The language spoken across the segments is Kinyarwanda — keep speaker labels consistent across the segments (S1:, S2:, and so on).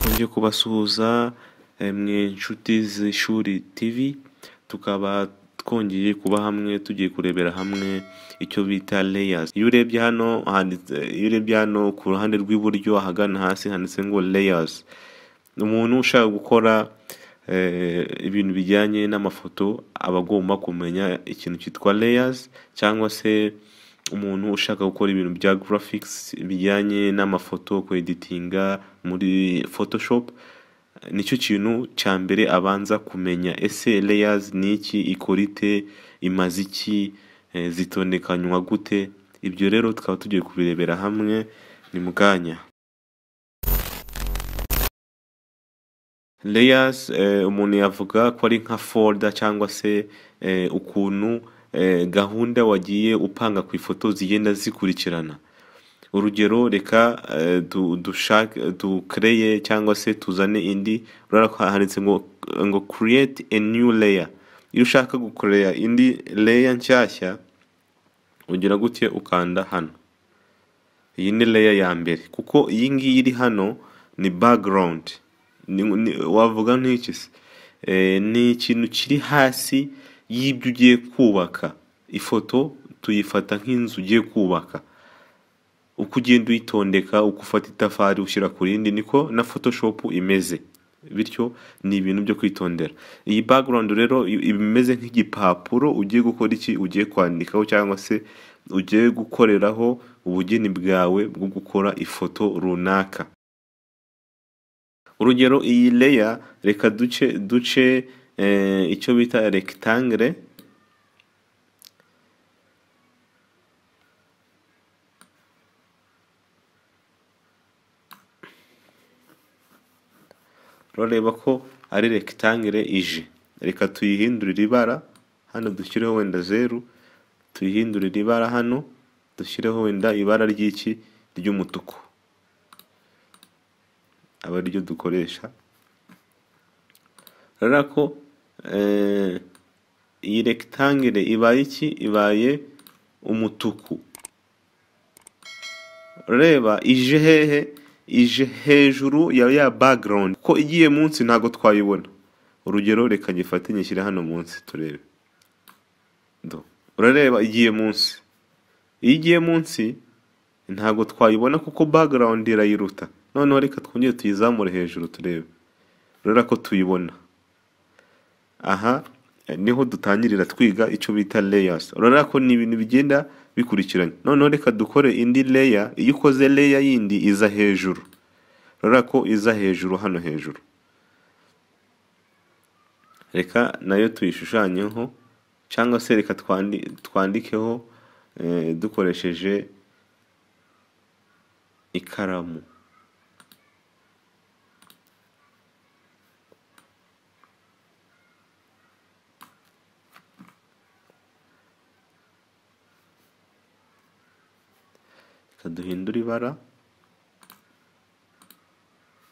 S1: twongeye kubasuhuza eh, mwe inshuti z'ishuri tv tukaba twongeye kuba hamwe tugiye kurebera hamwe icyo bita layers iyo urebye hano iyo urebye hano ku ruhande rw'iburyo ahagana hasi handitse ngo leyazi umuntu ushaka gukora eh, ibintu bijyanye n'amafoto aba agomba kumenya ikintu cyitwa layers cyangwa se umuntu ushaka gukora ibintu bya graphics bijyanye n'amafoto kweditinga muri photoshop nicyo kintu cya mbere abanza kumenya ese layers ni iki ikora ite imaze iki eh, zitondekanywa gute ibyo rero tukaba tugiye kubirebera hamwe ni mu kanya layers eh, umuntu yavuga ko ari nka folder cyangwa se eh, ukuntu Eh, gahunda wagiye upanga ku ifoto zigenda zikurikirana urugero reka eh, dukereye cyangwa se tuzane indi handitse ngo ngo create a new layer iyo ushaka gukoreya indi layer nshyashya ugira gutya ukanda hano iyi ni layer ya mbere kuko iyi ngiyi iri hano ni background wavuga nk'iki eh, ni ikintu kiri hasi y'ibyo ugiye kubaka ifoto tuyifata nk'inzu ugiye kubaka uko ugenda uyitondeka uko ufata itafari ushyira ku rindi niko na photoshop imeze bityo ni ibintu byo kwitondera iyi background rero imeze nk'igipapuro ugiye gukora iki ugiye kwandikaho cyangwa se ugiye gukoreraho ubugeni bwawe bwo gukora ifoto runaka urugero iyi leya reka duce duce Eh, icyo bita rectangle urareba ko ari rectangle ije reka tuyihindurire ibara hano dushyireho wenda zeru tuyihindurire ibara hano dushyireho wenda ibara ry'iki ry'umutuku aba ariryo dukoresha urabona ko Eh, iyi rectangle ibaye iki ibaye umutuku reba ije hehe ije hejuru ya ya background ko igiye munsi ntago twayibona urugero reka ngifate nyishyire hano munsi turebe urareba igiye munsi iyo igiye munsi ntago twayibona kuko background irayiruta noneho reka twongere tuyizamure hejuru turebe rero ko tuyibona aha eh, niho dutangirira twiga icyo bita layers urabona ko ni ibintu bigenda bikurikiranye noneho reka dukore indi layer iyo ukoze layer yindi iza hejuru urabona ko iza hejuru hano hejuru reka nayo tuyishushanyeho cyangwa se reka twandikeho eh, dukoresheje ikaramu duhindure ibara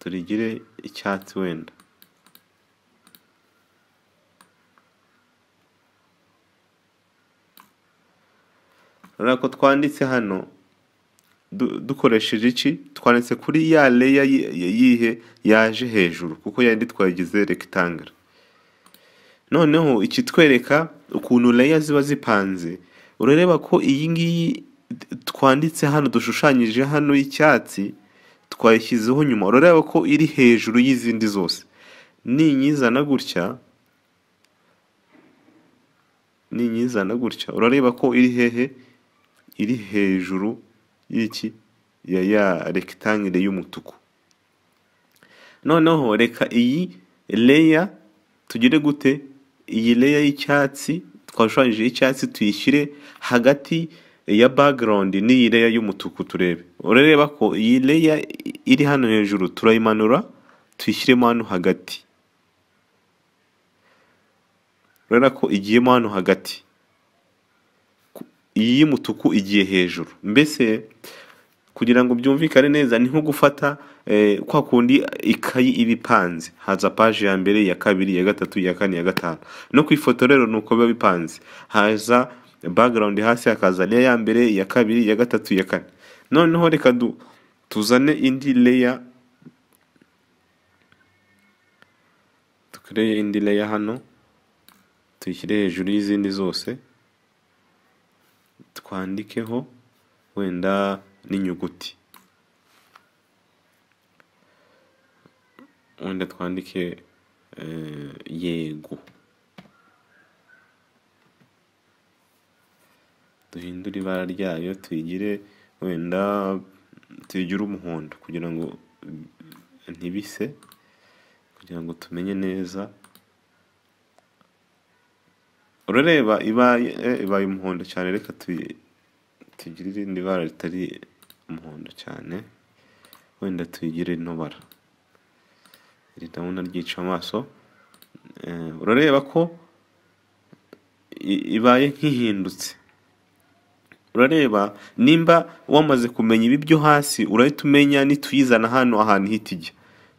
S1: turigire icyatsi wenda urabona ko twanditse hano dukoresheje iki twanditse kuri ya leya yihe yaje hejuru kuko yandi twagize rectangle noneho ikitwereka ukuntu leya ziba zipanze urareba ko iyi ngiyi twanditse hano dushushanyije hano y'icyatsi twayishyizeho nyuma urareba ko iri hejuru y'izindi zose ninyizana gutya ninyizana gutya urareba ko iri hehe iri hejuru y'iki ya ya rekitangire y'umutuku noneho reka iyi leya tugire gute iyi leya y'icyatsi twashushanyije y'icyatsi tuyishyire hagati iya bagarawundi n'iyi reya y'umutuku turebe urareba ko iyi leya iri hano hejuru turayimanura tuyishyiremo hano hagati urabona ko igiyemo hano hagati iyi y'umutuku igiye hejuru mbese kugira ngo byumvikane neza ni nko gufata eh, kwa kundi ikayi iba ipanze haza paji ya mbere iya kabiri iya gatatu iya kane iya gatanu no ku ifoto rero ni uko biba bipanze haza background hasi hakaza ya mbere iya kabiri iya gatatu iya kane noneho reka tuzane indi layer dukoreye indi layer hano tuyishyire hejuru y'izindi zose twandikeho wenda n'inyuguti wenda twandike eh, yego duhindure ibara ryayo tuyigire wenda tuyigire umuhondo kugira ngo ntibise kugira ngo tumenye neza urareba ibaye umuhondo cyane reka tugire irindi bara ritari umuhondo cyane wenda tuyigire rino bara iri ndabona ryica amaso eh, urareba ko ibaye nk'ihindutse urareba nimba wamaze kumenya ibi byo hasi urahita umenya nituyizana hano ahantu ihita ijya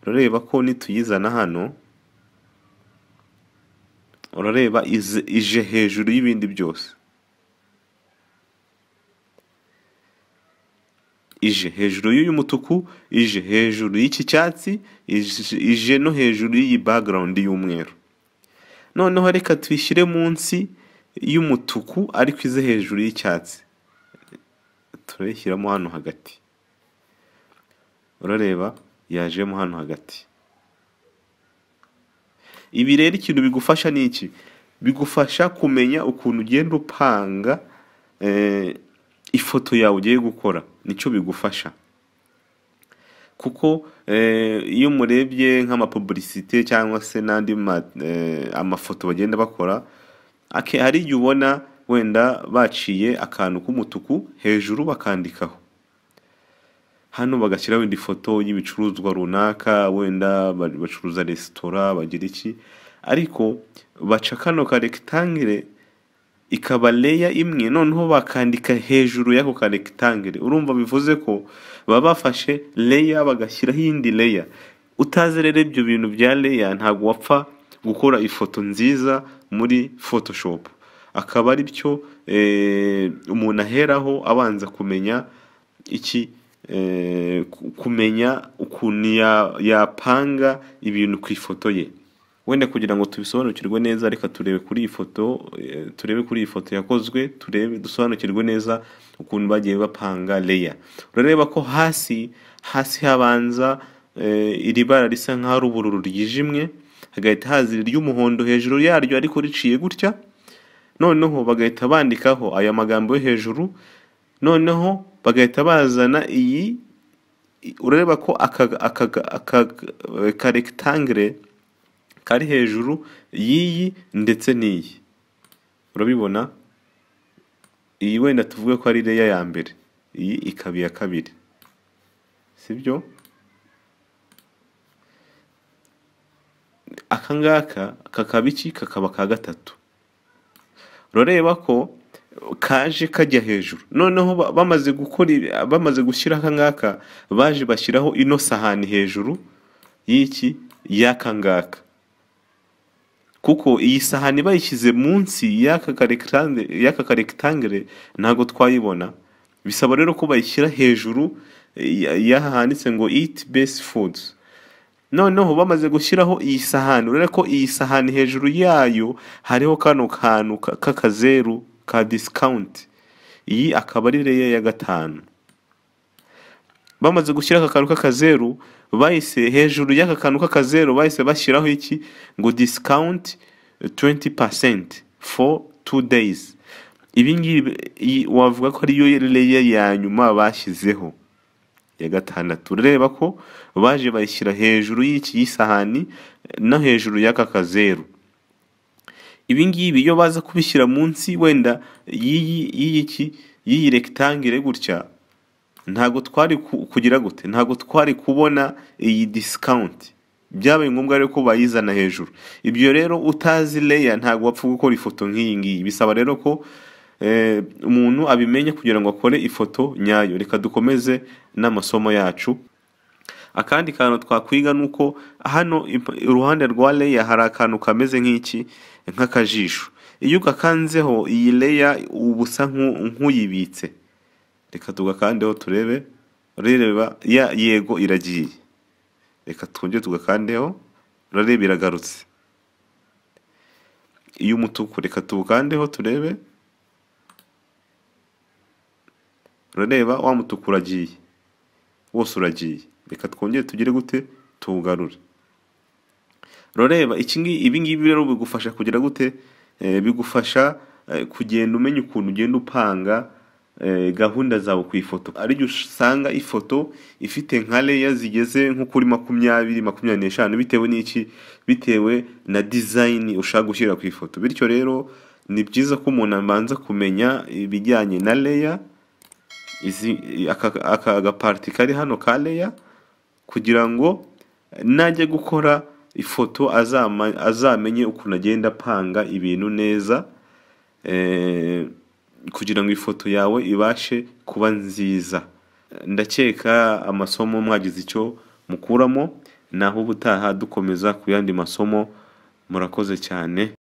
S1: urareba ko nituyizana hano urareba ije hejuru y'ibindi byose ije hejuru y'uyu mutuku ije hejuru y'iki cyatsi ije no hejuru y'iyi bagarawundi y'umweru noneho reka tuyishyire munsi y'umutuku ariko ize hejuru y'icyatsi turayishyiramo hano hagati urareba yajemo hano hagati ibi rero ikintu bigufasha ni iki bigufasha kumenya ukuntu ugenda upanga eh, ifoto yawe ugiye gukora nicyo bigufasha kuko eh, iyo murebye nk'amapubulisite cyangwa se n'andi eh, amafoto bagenda bakora hari igihe ubona wenda baciye akantu k'umutuku hejuru bakandikaho hano bagashyiraho indi foto y'ibicuruzwa runaka wenda bacuruza resitora bagira iki ariko baca kano karekitangire ikaba leya imwe noneho bakandika hejuru y'ako karekitangire urumva bivuze ko baba bafashe leya bagashyiraho indi leya utazerera ibyo bintu bya leya ntabwo wapfa gukora ifoto nziza muri photoshop akaba ari byo eh, umuntu aheraho abanza kumenya iki eh, kumenya ukuntu yapanga ibintu ku ifoto ye wenda kugira ngo tubisobanukirwe neza reka turebe kuri iyi foto eh, turebe kuri iyi foto yakozwe turebe dusobanukirwe neza ukuntu bagiye bapanga leya urareba ko hasi hasi habanza iri bara risa nk'aho ari ubururu ryijimye hagahita haza ry’umuhondo hejuru yaryo ariko riciye gutya noneho bagahita bandikaho aya magambo yo hejuru noneho bagahita bazana iyi ureba ko aka karekitangire kari hejuru y'iyi ndetse n'iyi urabibona iyi wenda tuvuge ko ari reya ya mbere iyi ikaba iya kabiri sibyo akangaka kakaba iki kakaba ka gatatu rureba ko kaje kajya hejuru noneho bamaze gukora bamaze gushyira aka baje bashyiraho ino sahani hejuru y'iki y'aka kuko iyi sahani bayishyize munsi y'aka karekitangere ntabwo twayibona bisaba rero ko bayishyira hejuru y'aha handitse ngo iti besi fuduzi noneho bamaze gushyiraho iyi sahani urabona ko iyi sahani hejuru yayo hariho kano kantu k'akazeru ka disikawunti iyi akaba ari reye ya gatanu bamaze gushyira aka kantu k'akazeru bahise hejuru y'aka kantu k'akazeru bahise bashyiraho iki ngo disikawunti tuwenti pasenti fo tu deyizi ibingibi wavuga ko ariyo reye ya nyuma bashyizeho ya gatandatu ureba ko baje bayishyira hejuru y'iki y'isahani no hejuru y'aka kazeru ibingibi iyo baza kubishyira munsi wenda y'iyiki y'iyi rekitangire gutya ntabwo twari kugira gute ntabwo twari kubona iyi disikawunti byabaye ngombwa rero ko bayizana hejuru ibyo rero utazi leya ntabwo wapfa gukora ifoto nk'iyi ngiyi bisaba rero ko Eh, umuntu abimenye kugira ngo akore ifoto nyayo reka dukomeze n'amasomo yacu akandi kantu twakwiga ni uko hano iruhande rwa leya hari akantu kameze nk'iki nk'akajisho iyo ugakanzeho iyi leya uba usa nk'uyibitse reka tugakandeho turebe ya yego iragiye reka twongere tugakandeho urareba iragarutse iyo reka tuwukandeho turebe urareba wa mutuku uragiye wose uragiye reka twongere tugire gute tuwugarure rureba ibi rero bigufasha kugira gute eh, bigufasha eh, kugenda umenya ukuntu ugenda upanga eh, gahunda zawe ku ifoto aribyo usanga ifoto ifite nka leya zigeze nko kuri makumyabiri makumyabiri n'eshanu bitewe n'iki bitewe na dizayini ushaka gushyira ku ifoto bityo rero ni byiza ko umuntu abanza kumenya ibijyanye na leya aka gapati kari hano ka leya kugira ngo najye gukora ifoto azamenye ukuntu agenda apanga ibintu neza eh, kugira ngo ifoto yawe ibashe kuba nziza ndakeka amasomo mwagize icyo mukuramo naho ubutaha dukomeza ku yandi masomo murakoze cyane